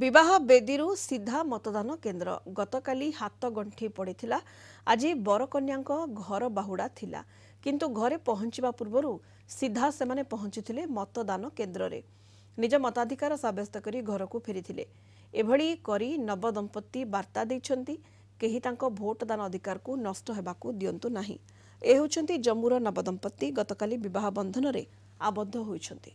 ବିବାହ ବେଦୀରୁ ସିଧା ମତଦାନ କେନ୍ଦ୍ର ଗତକାଲି ହାତ ଗଣ୍ଠି ପଡ଼ିଥିଲା ଆଜି ବରକନ୍ୟାଙ୍କ ଘର ବାହୁଡ଼ା ଥିଲା କିନ୍ତୁ ଘରେ ପହଞ୍ଚିବା ପୂର୍ବରୁ ସିଧା ସେମାନେ ପହଞ୍ଚିଥିଲେ ମତଦାନ କେନ୍ଦ୍ରରେ ନିଜ ମତାଧିକାର ସାବ୍ୟସ୍ତ କରି ଘରକୁ ଫେରିଥିଲେ ଏଭଳି କରି ନବଦମ୍ପତି ବାର୍ତ୍ତା ଦେଇଛନ୍ତି କେହି ତାଙ୍କ ଭୋଟଦାନ ଅଧିକାରକୁ ନଷ୍ଟ ହେବାକୁ ଦିଅନ୍ତୁ ନାହିଁ ଏ ହେଉଛନ୍ତି ଜମ୍ମୁର ନବଦମ୍ପତି ଗତକାଲି ବିବାହ ବନ୍ଧନରେ ଆବଦ୍ଧ ହୋଇଛନ୍ତି